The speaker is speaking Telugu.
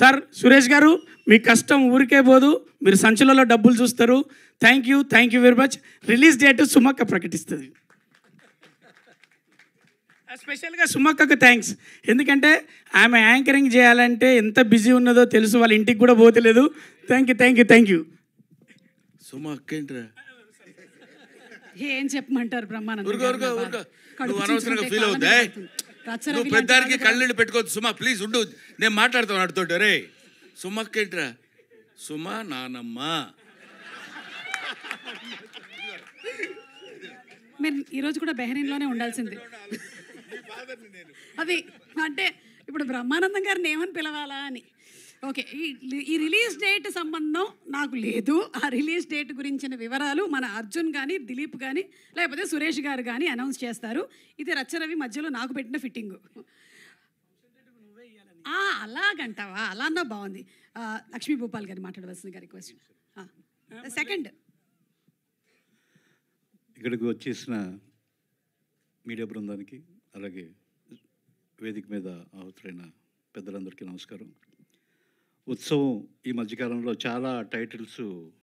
సార్ సురేష్ గారు మీ కష్టం ఊరికే పోదు మీరు సంచులలో డబ్బులు చూస్తారు thank you thank you very much release date సుమక్క ప్రకటిస్తుంది స్పెషల్గా సుమక్కకు థ్యాంక్స్ ఎందుకంటే ఆమె యాంకరింగ్ చేయాలంటే ఎంత బిజీ ఉన్నదో తెలుసు వాళ్ళ ఇంటికి కూడా పోతలేదు thank you thank you thank you సుమక్క ఏం చెప్పమంటారు బ్రహ్మానంద నువ్వు పెద్దానికి కళ్ళు పెట్టుకోవద్దు సుమా ప్లీజ్ ఉండు నేను మాట్లాడతాను అడుతోటి రే సుమక్కేంట్రా సుమా నానమ్మ మీరు ఈరోజు కూడా బెహరీన్లోనే ఉండాల్సింది అది అంటే ఇప్పుడు బ్రహ్మానందం గారిని ఏమని పిలవాలా అని ఓకే ఈ రిలీజ్ డేట్ సంబంధం నాకు లేదు ఆ రిలీజ్ డేట్ గురించిన వివరాలు మన అర్జున్ కానీ దిలీప్ కానీ లేకపోతే సురేష్ గారు కానీ అనౌన్స్ చేస్తారు ఇది రచ్చరవి మధ్యలో నాకు పెట్టిన ఫిట్టింగు అలాగంటావా అలా అన్నా బాగుంది లక్ష్మీ భూపాల్ గారి మాట్లాడవలసిన గారి క్వశ్చన్ సెకండ్ ఇక్కడికి వచ్చేసిన మీడియా బృందానికి అలాగే వేదిక మీద ఆహుతులైన పెద్దలందరికీ నమస్కారం ఉత్సవం ఈ మధ్యకాలంలో చాలా టైటిల్స్